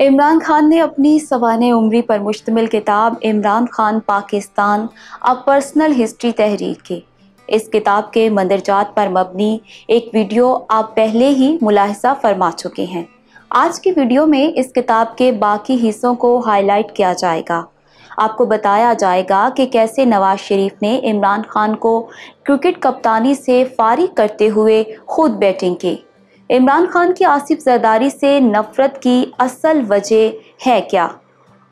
इमरान खान ने अपनी सवान उम्री पर मुश्तमिल किताब Imran Khan Pakistan a personal history तहरीर की इस किताब के मंदरजात पर मबनी एक वीडियो आप पहले ही मुलाहसा फरमा चुके हैं आज की वीडियो में इस किताब के बाकी हिस्सों को हाईलाइट किया जाएगा आपको बताया जाएगा कि कैसे नवाज शरीफ ने इमरान खान को क्रिकेट कप्तानी से फारिग करते हुए खुद बैटिंग की इमरान खान की आसिफ जरदारी से नफरत की असल वजह है क्या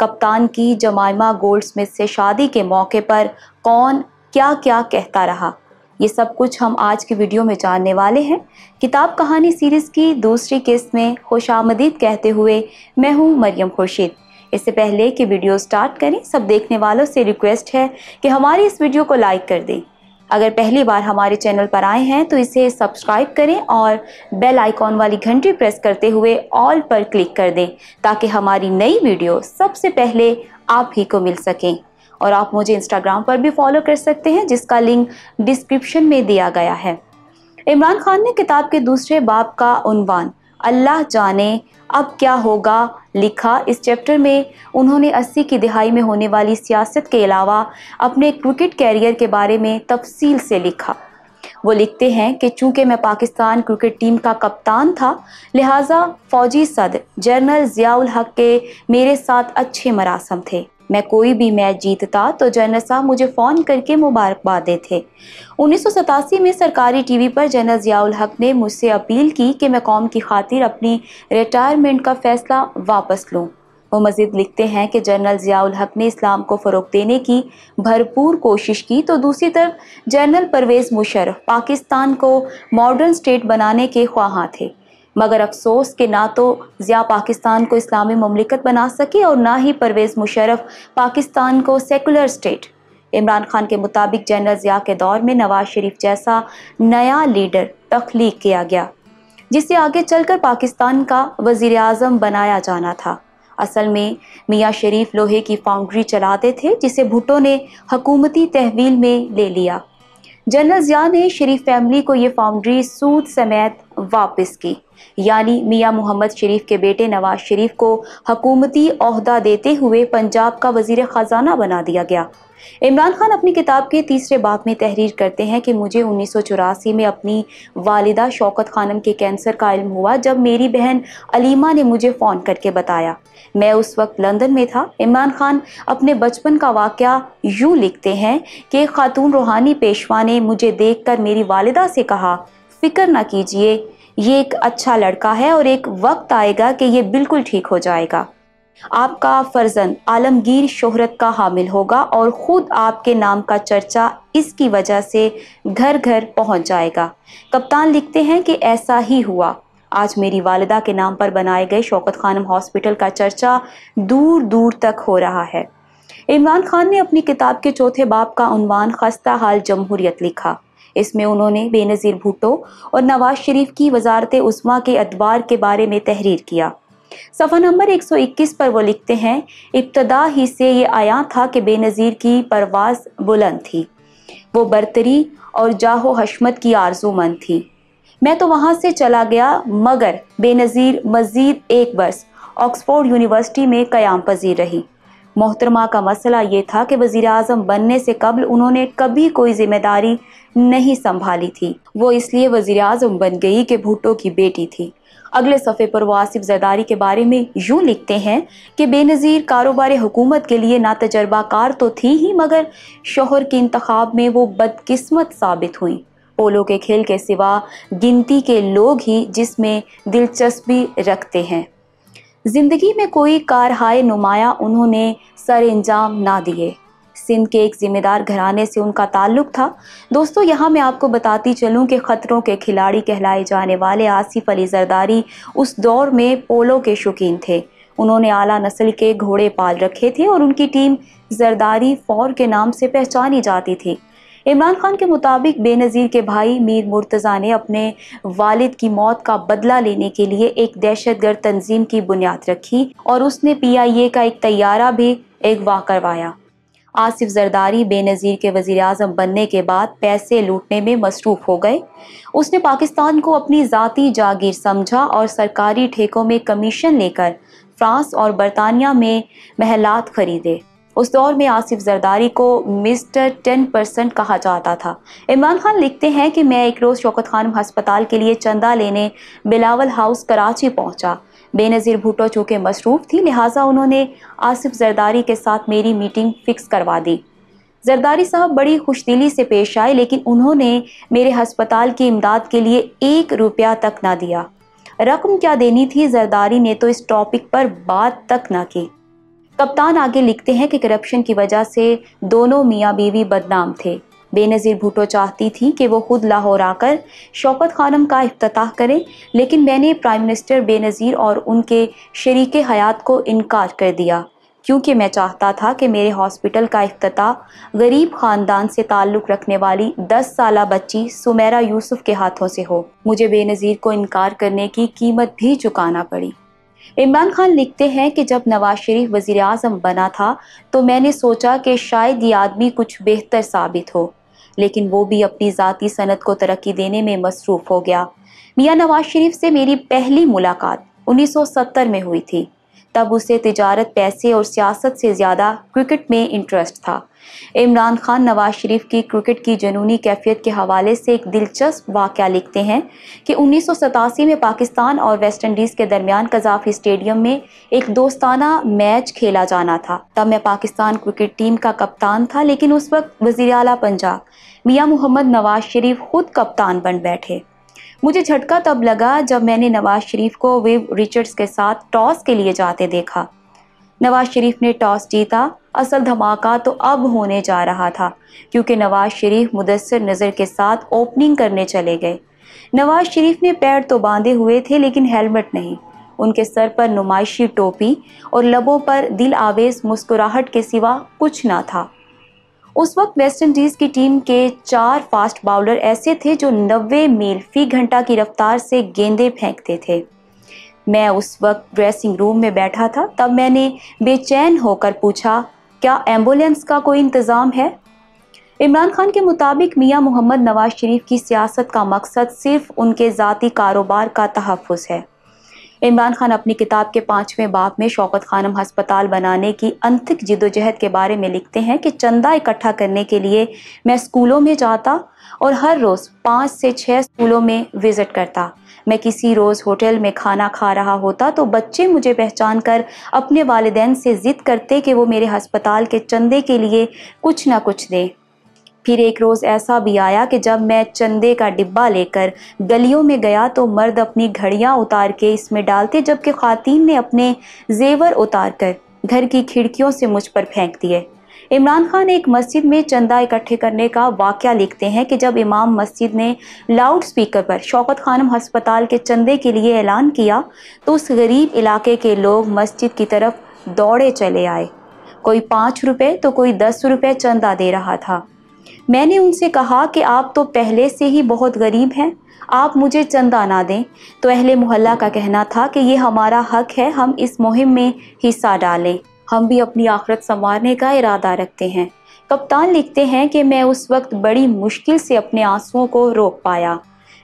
कप्तान की जमाइमा गोल्ड स्मिथ से शादी के मौके पर कौन क्या क्या कहता रहा ये सब कुछ हम आज की वीडियो में जानने वाले हैं किताब कहानी सीरीज़ की दूसरी किस्त में खुश आमदीद कहते हुए मैं हूँ मरियम खुर्शीद इससे पहले कि वीडियो स्टार्ट करें सब देखने वालों से रिक्वेस्ट है कि हमारी इस वीडियो को लाइक कर दें अगर पहली बार हमारे चैनल पर आए हैं तो इसे सब्सक्राइब करें और बेल आइकॉन वाली घंटी प्रेस करते हुए ऑल पर क्लिक कर दें ताकि हमारी नई वीडियो सबसे पहले आप ही को मिल सकें और आप मुझे इंस्टाग्राम पर भी फॉलो कर सकते हैं जिसका लिंक डिस्क्रिप्शन में दिया गया है इमरान खान ने किताब के दूसरे बाप का अनवान अल्लाह जाने अब क्या होगा लिखा इस चैप्टर में उन्होंने 80 की दिहाई में होने वाली सियासत के अलावा अपने क्रिकेट कैरियर के बारे में तफसील से लिखा वो लिखते हैं कि चूंकि मैं पाकिस्तान क्रिकेट टीम का कप्तान था लिहाजा फ़ौजी सदर जनरल ज़ियाउल हक के मेरे साथ अच्छे मरासम थे मैं कोई भी मैच जीतता तो जनरल साहब मुझे फ़ोन करके मुबारकबाद देते उन्नीस में सरकारी टीवी पर जनरल ज़ियाउल हक ने मुझसे अपील की कि मैं कौम की खातिर अपनी रिटायरमेंट का फ़ैसला वापस लूँ वो मज़ीद लिखते हैं कि जनरल ज़ियाउल हक ने इस्लाम को फ़रोग देने की भरपूर कोशिश की तो दूसरी तरफ जनरल परवेज़ मुशर्रफ पाकिस्तान को मॉडर्न स्टेट बनाने के ख्वाहा थे मगर अफसोस कि ना तो ज़िया पाकिस्तान को इस्लामी ममलिकत बना सके और ना ही परवेज़ मुशरफ पाकिस्तान को सेकुलर स्टेट इमरान खान के मुताबिक जनरल ज़िया के दौर में नवाज शरीफ जैसा नया लीडर तख्लीक किया गया जिसे आगे चलकर पाकिस्तान का वजीर अजम बनाया जाना था असल में मियाँ शरीफ लोहे की फाउंड्री चलाते थे जिसे भुटो ने हकूमती तहवील में ले लिया जनरल ज़िया ने शरीफ फैमिली को ये फाउंड्री सूद समेत वापस की यानी मियां मोहम्मद शरीफ के बेटे नवाज शरीफ को हकूमती अहदा देते हुए पंजाब का वजीर ख़जाना बना दिया गया इमरान खान अपनी किताब के तीसरे बाग में तहरीर करते हैं कि मुझे उन्नीस में अपनी वालिदा शौकत खानम के कैंसर का इल्म हुआ जब मेरी बहन अलीमा ने मुझे फ़ोन करके बताया मैं उस वक्त लंदन में था इमरान खान अपने बचपन का वाक़ यूँ लिखते हैं कि खातून रूहानी पेशवा ने मुझे देख कर मेरी वालदा से कहा फिक्र ना कीजिए ये एक अच्छा लड़का है और एक वक्त आएगा कि ये बिल्कुल ठीक हो जाएगा आपका फर्जन आलमगीर शोहरत का हामिल होगा और ख़ुद आपके नाम का चर्चा इसकी वजह से घर घर पहुंच जाएगा कप्तान लिखते हैं कि ऐसा ही हुआ आज मेरी वालदा के नाम पर बनाए गए शौकत खानम हॉस्पिटल का चर्चा दूर दूर तक हो रहा है इमरान खान ने अपनी किताब के चौथे बाप का उनवान खस्ता हाल जमहूरियत लिखा इसमें उन्होंने बेनज़ीर भुट्टो और नवाज शरीफ की वजारत उस्मा के अदवार के बारे में तहरीर किया सफ़ा नंबर 121 पर वो लिखते हैं इब्तदा ही से ये आया था कि बेनज़ीर की परवाज बुलंद थी वो बरतरी और जाहो हशमत की आरजूमंद थी मैं तो वहाँ से चला गया मगर बेनज़ीर मज़ीद एक बस ऑक्सफोर्ड यूनिवर्सिटी में क़याम पजीर रही मोहतरमा का मसला ये था कि वजीर अजम बनने से कबल उन्होंने कभी कोई जिम्मेदारी नहीं संभाली थी वो इसलिए वज़ी अजम बन गई कि भुट्टो की बेटी थी अगले सफ़े पर वो आसिफ जरदारी के बारे में यूँ लिखते हैं कि बेनज़ीर कारोबार हुकूमत के लिए ना तजर्बाकार तो थी ही मगर शोहर के इंतखब में वो बदकस्मत साबित हुई पोलो के खेल के सिवा गिनती के लोग ही जिसमें दिलचस्पी रखते हैं ज़िंदगी में कोई कारहाय नुमाया उन्होंने सर अंजाम ना दिए सिंध के एक जिम्मेदार घराने से उनका ताल्लुक था दोस्तों यहाँ मैं आपको बताती चलूँ कि ख़तरों के खिलाड़ी कहलाए जाने वाले आसिफ अली जरदारी उस दौर में पोलो के शौकीन थे उन्होंने आला नस्ल के घोड़े पाल रखे थे और उनकी टीम जरदारी फौर के नाम से पहचानी जाती थी इमरान खान के मुताबिक बेनज़ीर के भाई मीर मुर्तज़ा ने अपने वालिद की मौत का बदला लेने के लिए एक दहशत गर्द तंजीम की बुनियाद रखी और उसने पी आई ए का एक तैयारा भी वाह करवाया आसिफ जरदारी बेनज़ीर के वज़ी अजम बनने के बाद पैसे लूटने में मसरूफ़ हो गए उसने पाकिस्तान को अपनी ज़ाती जागीर समझा और सरकारी ठेकों में कमीशन लेकर फ्रांस और बरतानिया में महलात खरीदे उस दौर में आसिफ जरदारी को मिस्टर टेन परसेंट कहा जाता था इमरान खान लिखते हैं कि मैं एक रोज़ शौकत खान हस्पताल के लिए चंदा लेने बिलावल हाउस कराची पहुंचा बेनज़ीर भुटो चूँकि मसरूफ़ थी लिहाजा उन्होंने आसिफ जरदारी के साथ मेरी मीटिंग फ़िक्स करवा दी जरदारी साहब बड़ी खुश दिली से पेश आए लेकिन उन्होंने मेरे हस्पताल की इमदाद के लिए एक रुपया तक ना दिया रकम क्या देनी थी जरदारी ने तो इस टॉपिक पर बात तक ना की कप्तान आगे लिखते हैं कि करप्शन की वजह से दोनों मियाँ बीवी बदनाम थे बेनज़ीर भुटो चाहती थी कि वो खुद लाहौर आकर शौकत खानम का अफ्ताह करें लेकिन मैंने प्राइम मिनिस्टर बेनज़ीर और उनके शरीक हयात को इनकार कर दिया क्योंकि मैं चाहता था कि मेरे हॉस्पिटल का अफ्ताह गरीब ख़ानदान से ताल्लुक़ रखने वाली दस साल बच्ची सुमेरा यूसुफ के हाथों से हो मुझे बेनज़ीर को इनकार करने की कीमत भी चुकाना पड़ी इमरान खान लिखते हैं कि जब नवाज शरीफ वज़ी अजम बना था तो मैंने सोचा कि शायद ये आदमी कुछ बेहतर साबित हो लेकिन वो भी अपनी ज़ाती सनत को तरक्की देने में मसरूफ़ हो गया मियाँ नवाज शरीफ से मेरी पहली मुलाकात 1970 में हुई थी तब उसे तजारत पैसे और सियासत से ज़्यादा क्रिकेट में इंटरेस्ट था इमरान खान नवाज शरीफ की क्रिकेट की जनूनी कैफियत के हवाले से एक दिलचस्प वाक़ लिखते हैं कि उन्नीस में पाकिस्तान और वेस्ट इंडीज़ के दरमियान कजाफी स्टेडियम में एक दोस्ताना मैच खेला जाना था तब मैं पाकिस्तान क्रिकेट टीम का कप्तान था लेकिन उस वक्त वजी अला पंजाब मियाँ मोहम्मद नवाज शरीफ खुद कप्तान बन बैठे मुझे झटका तब लगा जब मैंने नवाज शरीफ को वेब रिचर्ड्स के साथ टॉस के लिए जाते देखा नवाज शरीफ ने टॉस जीता असल धमाका तो अब होने जा रहा था क्योंकि नवाज शरीफ मुदसर नज़र के साथ ओपनिंग करने चले गए नवाज शरीफ ने पैर तो बांधे हुए थे लेकिन हेलमेट नहीं उनके सर पर नुमाइशी टोपी और लबों पर दिल आवेज मुस्कुराहट के सिवा कुछ ना था उस वक्त वेस्ट इंडीज़ की टीम के चार फास्ट बाउलर ऐसे थे जो नब्बे मील फी घंटा की रफ्तार से गेंदे फेंकते थे मैं उस वक्त ड्रेसिंग रूम में बैठा था तब मैंने बेचैन होकर पूछा क्या एम्बुलेंस का कोई इंतज़ाम है इमरान खान के मुताबिक मियां मोहम्मद नवाज शरीफ की सियासत का मकसद सिर्फ उनके ज़ाती कारोबार का तहफ़ है इमरान खान अपनी किताब के पाँचवें बाप में शौकत खानम हस्पताल बनाने की अंतिक जिदोजहद के बारे में लिखते हैं कि चंदा इकट्ठा करने के लिए मैं स्कूलों में जाता और हर रोज़ पाँच से छः स्कूलों में विज़िट करता मैं किसी रोज़ होटल में खाना खा रहा होता तो बच्चे मुझे पहचान कर अपने वालदेन से ज़िद करते कि वो मेरे हस्पताल के चंदे के लिए कुछ ना कुछ दें फिर एक रोज़ ऐसा भी आया कि जब मैं चंदे का डिब्बा लेकर गलियों में गया तो मर्द अपनी घड़ियाँ उतार के इसमें डालते जबकि खातिन ने अपने जेवर उतार कर घर की खिड़कियों से मुझ पर फेंक दिए इमरान खान एक मस्जिद में चंदा इकट्ठे करने का वाक्य लिखते हैं कि जब इमाम मस्जिद ने लाउड स्पीकर पर शौकत खानम हस्पताल के चंदे के लिए ऐलान किया तो उस गरीब इलाके के लोग मस्जिद की तरफ दौड़े चले आए कोई पाँच रुपये तो कोई दस रुपये चंदा दे रहा था मैंने उनसे कहा कि आप तो पहले से ही बहुत गरीब हैं आप मुझे चंदा ना दें तो अहले मोहल्ला का कहना था कि ये हमारा हक है हम इस मुहिम में हिस्सा डालें हम भी अपनी आखरत संवारने का इरादा रखते हैं कप्तान लिखते हैं कि मैं उस वक्त बड़ी मुश्किल से अपने आंसुओं को रोक पाया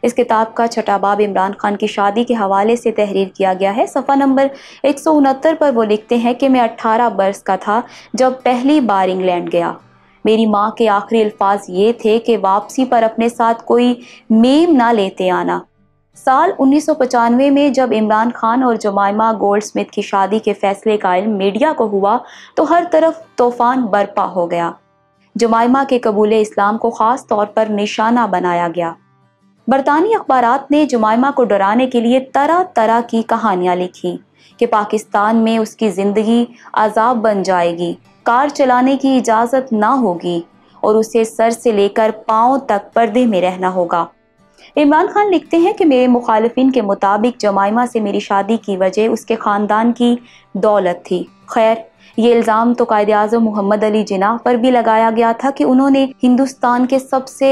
इस किताब का छठा बाब इमरान खान की शादी के हवाले से तहरीर किया गया है सफ़ा नंबर एक सौ उनहत्तर पर वो लिखते हैं कि मैं अट्ठारह बरस का था जब पहली बार इंग्लैंड गया मेरी माँ के आखिरी अल्फाज ये थे कि वापसी पर अपने साथ कोई मेम ना लेते आना साल उन्नीस में जब इमरान खान और जमायमा गोल्ड स्मिथ की शादी के फैसले का इल्म मीडिया को हुआ तो हर तरफ तूफान बर्पा हो गया जमाइमा के कबूल इस्लाम को ख़ास तौर पर निशाना बनाया गया बरतानी अखबार ने जमाइमा को डराने के लिए तरह तरह की कहानियां लिखी कि पाकिस्तान में उसकी ज़िंदगी आज़ाब बन जाएगी कार चलाने की इजाज़त ना होगी और उसे सर से लेकर पाओ तक पर्दे में रहना होगा इमरान खान लिखते हैं कि मेरे मुखालफन के मुताबिक जमाइमा से मेरी शादी की वजह उसके ख़ानदान की दौलत थी खैर ये इल्ज़ाम तो कायद अजम मोहम्मद अली जिनाह पर भी लगाया गया था कि उन्होंने हिंदुस्तान के सबसे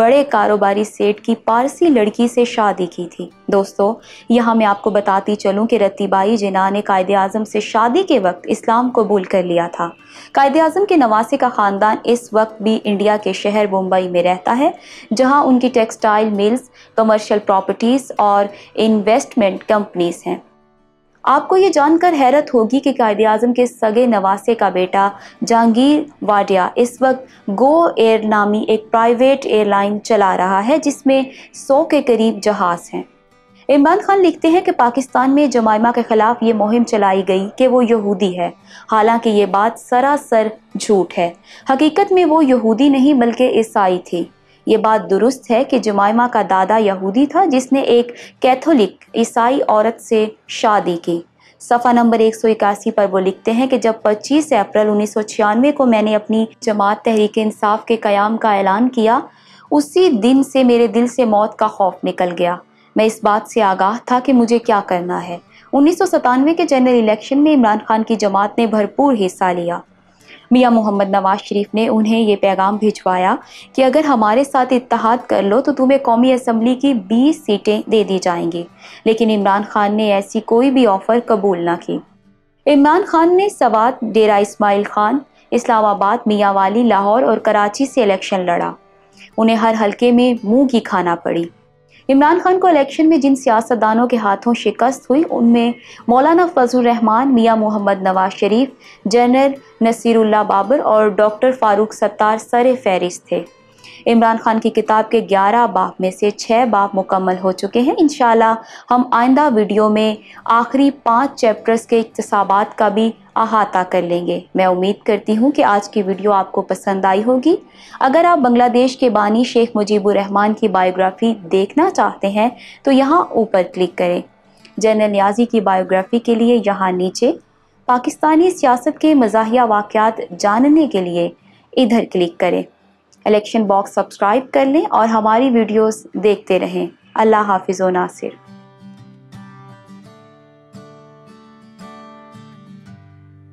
बड़े कारोबारी सेठ की पारसी लड़की से शादी की थी दोस्तों यहाँ मैं आपको बताती चलूँ कि रतीबाई जिनाह ने कायद अजम से शादी के वक्त इस्लाम कबूल कर लिया था कायद अजम के नवासे का ख़ानदान इस वक्त भी इंडिया के शहर मुंबई में रहता है जहाँ उनकी टेक्सटाइल मिल्स कमर्शल प्रॉपर्टीज़ और इन्वेस्टमेंट कंपनीज़ हैं आपको ये जानकर हैरत होगी कि कायद अजम के सगे नवासे का बेटा जहांगीर वाडिया इस वक्त गो एयर नामी एक प्राइवेट एयरलाइन चला रहा है जिसमें सौ के करीब जहाज़ हैं इमरान खान लिखते हैं कि पाकिस्तान में जमाइमा के ख़िलाफ़ ये मुहिम चलाई गई कि वो यहूदी है हालांकि ये बात सरासर झूठ है हकीकत में वो यहूदी नहीं बल्कि ईसाई थी ये बात दुरुस्त है कि जुमायमा का दादा यहूदी था जिसने एक कैथोलिक ईसाई औरत से शादी की सफ़ा नंबर इक्यासी पर वो लिखते हैं कि जब 25 अप्रैल उन्नीस को मैंने अपनी जमात तहरीक इंसाफ के क़याम का ऐलान किया उसी दिन से मेरे दिल से मौत का खौफ निकल गया मैं इस बात से आगाह था कि मुझे क्या करना है उन्नीस के जनरल इलेक्शन में इमरान खान की जमात ने भरपूर हिस्सा लिया मियाँ मोहम्मद नवाज शरीफ ने उन्हें ये पैगाम भिजवाया कि अगर हमारे साथ इतहाद कर लो तो तुम्हें कौमी असम्बली की बीस सीटें दे दी जाएंगी लेकिन इमरान खान ने ऐसी कोई भी ऑफ़र कबूल ना की इमरान खान ने सवात डेरा इसमाइल खान इस्लामाबाद मियाँ वाली लाहौर और कराची से इलेक्शन लड़ा उन्हें हर हल्के में मुँह की खाना पड़ी इमरान खान को इलेक्शन में जिन सियासतदानों के हाथों शिकस्त हुई उनमें मौलाना फजल रहमान मियाँ मोहम्मद नवाज शरीफ जनरल नसीरुल्ला बाबर और डॉक्टर फारूक सत्तार सर फहरिस्त थे इमरान खान की किताब के 11 बाप में से 6 बाप मुकम्मल हो चुके हैं इन हम आइंदा वीडियो में आखिरी पाँच चैप्टर्स के इकतसाबात का भी अहाता कर लेंगे मैं उम्मीद करती हूँ कि आज की वीडियो आपको पसंद आई होगी अगर आप बांग्लादेश के बानी शेख मुजीबुर रहमान की बायोग्राफी देखना चाहते हैं तो यहाँ ऊपर क्लिक करें जनरल न्याजी की बायोग्राफी के लिए यहाँ नीचे पाकिस्तानी सियासत के मजाया वाक़ात जानने के लिए इधर क्लिक करें इलेक्शन बॉक्स सब्सक्राइब कर लें और हमारी वीडियोस देखते रहें अल्लाह हाफिज़ नासिर